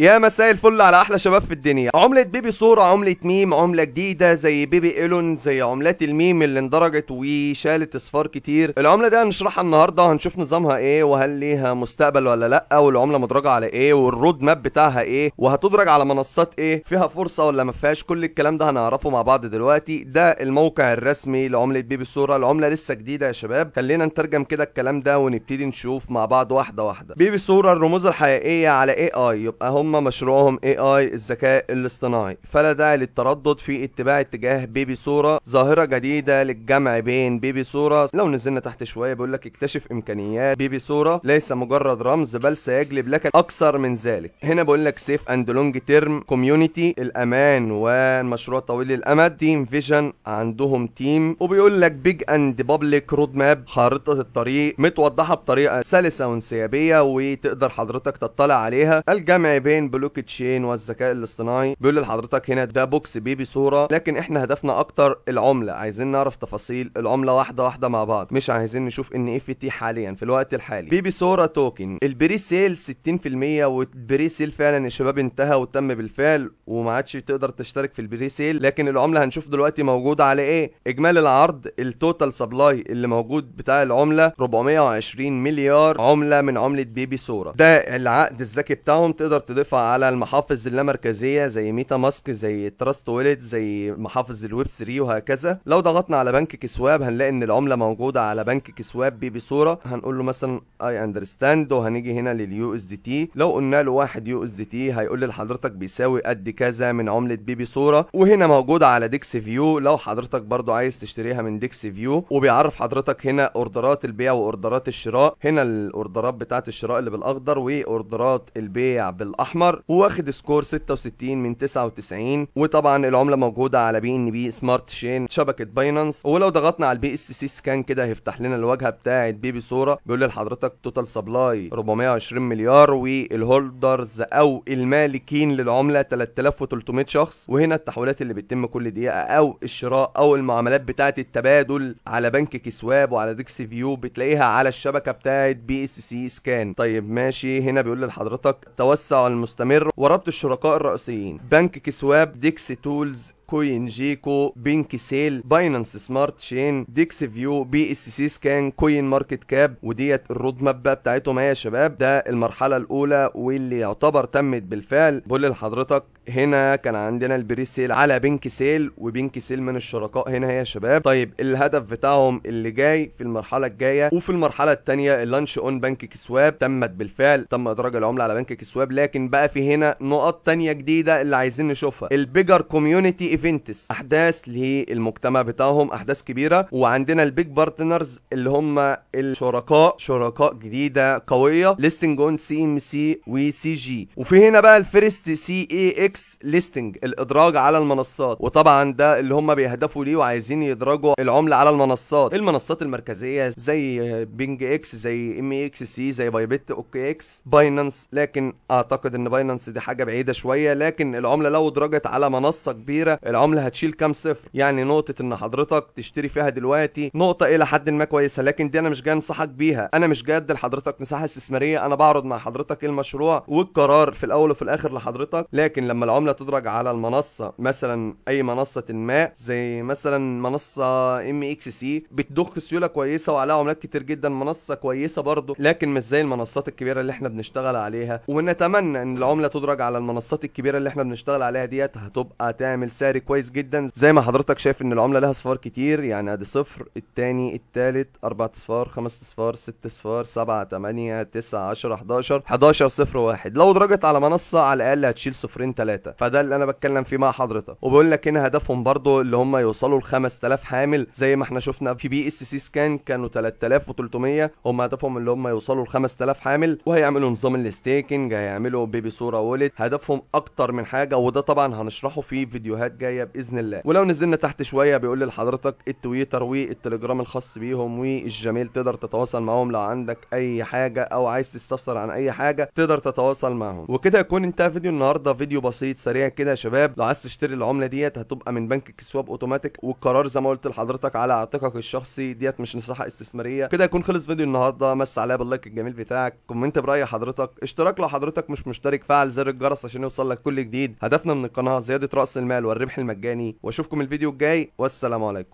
يا مساء الفل على احلى شباب في الدنيا عملة بيبي صورة عملة ميم عملة جديدة زي بيبي ايلون زي عملات الميم اللي اندرجت وشالت اصفار كتير العملة دي هنشرحها النهاردة هنشوف نظامها ايه وهل ليها مستقبل ولا لا والعملة مدرجة على ايه والرود ماب بتاعها ايه وهتدرج على منصات ايه فيها فرصة ولا ما فيهاش كل الكلام ده هنعرفه مع بعض دلوقتي ده الموقع الرسمي لعملة بيبي صورة العملة لسه جديدة يا شباب خلينا نترجم كده الكلام ده ونبتدي نشوف مع بعض واحدة واحدة بيبي صورة الرموز الحقيقية على اي اي يبقى هم هم مشروعهم اي اي الذكاء الاصطناعي فلا داعي للتردد في اتباع اتجاه بيبي صورة ظاهرة جديدة للجمع بين بيبي صورة لو نزلنا تحت شوية بيقول لك اكتشف امكانيات بيبي صورة ليس مجرد رمز بل سيجلب لك اكثر من ذلك هنا بيقول لك سيف اند لونج تيرم كوميونيتي الامان والمشروع طويل الامد تيم فيجن عندهم تيم وبيقول لك بيج اند بابليك رود ماب خارطة الطريق متوضحة بطريقة سلسة وانسيابية وتقدر حضرتك تطلع عليها الجمع بين بين بلوك تشين والذكاء الاصطناعي بيقول لحضرتك هنا ده بوكس بيبي صوره لكن احنا هدفنا اكتر العمله عايزين نعرف تفاصيل العمله واحده واحده مع بعض مش عايزين نشوف ان اف إيه تي حاليا في الوقت الحالي بيبي صوره توكن البري سيل 60% والبري سيل فعلا شباب انتهى وتم بالفعل وما عادش تقدر تشترك في البري سيل لكن العمله هنشوف دلوقتي موجوده على ايه اجمالي العرض التوتال سبلاي اللي موجود بتاع العمله 420 مليار عمله من عمله بيبي صوره ده العقد الذكي بتاعهم تقدر تدخل بتضيفها على المحافظ اللامركزيه زي ميتا ماسك زي تراست ويلت زي محافظ الويب 3 وهكذا لو ضغطنا على بنك كسواب هنلاقي ان العمله موجوده على بنك كسواب بي بصوره هنقول له مثلا اي اندرستاند وهنيجي هنا لليو اس دي تي لو قلنا له واحد يو اس دي تي هيقول لحضرتك بيساوي قد كذا من عمله بي بصورة صوره وهنا موجوده على ديكس فيو لو حضرتك برضو عايز تشتريها من ديكس فيو وبيعرف حضرتك هنا اوردرات البيع واوردرات الشراء هنا الاوردرات بتاعت الشراء اللي بالاخضر واوردرات البيع بالاحمر الاحمر واخد سكور 66 من 99 وطبعا العمله موجوده على بي ان بي سمارت شين شبكه باينانس ولو ضغطنا على البي اس سي سكان كده هيفتح لنا الواجهه بتاعه بيبي صوره بيقول لحضرتك توتال سبلاي 420 مليار والهولدرز او المالكين للعمله 3300 شخص وهنا التحويلات اللي بتتم كل دقيقه او الشراء او المعاملات بتاعه التبادل على بنك كسواب وعلى ديكس فيو بتلاقيها على الشبكه بتاعه بي اس سي سكان طيب ماشي هنا بيقول لحضرتك توسع المستمر وربط الشركاء الرئيسيين بنك كسواب ديكسي تولز كوين جيكو بينك سيل بايننس سمارت تشين ديكس فيو بي اس سي سكان كوين ماركت كاب وديت الرود ماب بتاعتهم هي يا شباب ده المرحله الاولى واللي يعتبر تمت بالفعل بقول لحضرتك هنا كان عندنا البري سيل على بينك سيل وبينك سيل من الشركاء هنا يا شباب طيب الهدف بتاعهم اللي جاي في المرحله الجايه وفي المرحله الثانيه اللانش اون بنك كسواب تمت بالفعل تم ادراج العمله على بنك كسواب لكن بقى في هنا نقط ثانيه جديده اللي عايزين نشوفها البيجر كوميونتي ايفنتس احداث للمجتمع بتاعهم احداث كبيره وعندنا البيج بارتنرز اللي هم الشركاء شركاء جديده قويه ليستنج اون سي ام سي وسي جي وفي هنا بقى الفيرست سي اي اكس ليستنج الادراج على المنصات وطبعا ده اللي هم بيهدفوا ليه وعايزين يدرجوا العمله على المنصات المنصات المركزيه زي بينج اكس زي ام اكس سي زي بايبت اوكي اكس باينانس لكن اعتقد ان باينانس دي حاجه بعيده شويه لكن العمله لو ادرجت على منصه كبيره العمله هتشيل كام صفر يعني نقطه ان حضرتك تشتري فيها دلوقتي نقطه الى حد ما كويسه لكن دي انا مش جاي انصحك بيها انا مش جاي ادي لحضرتك مساحه استثماريه انا بعرض مع حضرتك المشروع والقرار في الاول وفي الاخر لحضرتك لكن لما العمله تدرج على المنصه مثلا اي منصه ما زي مثلا منصه ام اكس سي بتضخ سيوله كويسه وعليها عملات كتير جدا منصه كويسه برضه لكن مش زي المنصات الكبيره اللي احنا بنشتغل عليها ونتمنى ان العمله تدرج على المنصات الكبيره اللي احنا بنشتغل عليها ديت هتبقى تعمل سعر سعري كويس جدا زي ما حضرتك شايف ان العمله لها صفار كتير يعني ادي صفر التاني التالت اربع اصفار خمس اصفار ست صفار سبعة تمانية تسعة عشرة 11 11 صفر واحد لو درجت على منصه على الاقل هتشيل صفرين تلاتة فده اللي انا بتكلم فيه مع حضرتك وبقول لك هنا هدفهم برضو اللي هم يوصلوا ل 5000 حامل زي ما احنا شفنا في بي اس سي سكان كانوا 3300 هم هدفهم اللي هم يوصلوا ل 5000 حامل وهيعملوا نظام الستيكنج هيعملوا بيبي صوره وولد هدفهم اكتر من حاجه وده طبعا هنشرحه في فيديوهات جايه الجايه باذن الله ولو نزلنا تحت شويه بيقول لي لحضرتك التويتر والتليجرام الخاص بيهم والجميل تقدر تتواصل معاهم لو عندك اي حاجه او عايز تستفسر عن اي حاجه تقدر تتواصل معاهم وكده يكون انتهى فيديو النهارده فيديو بسيط سريع كده يا شباب لو عايز تشتري العمله ديت هتبقى من بنك كسواب اوتوماتيك والقرار زي ما قلت لحضرتك على عاتقك الشخصي ديت مش نصيحه استثماريه كده يكون خلص فيديو النهارده مس عليا باللايك الجميل بتاعك كومنت براي حضرتك اشتراك لو حضرتك مش مشترك فعل زر الجرس عشان يوصل لك كل جديد هدفنا من القناه زياده راس المال والربح المجاني واشوفكم الفيديو الجاي والسلام عليكم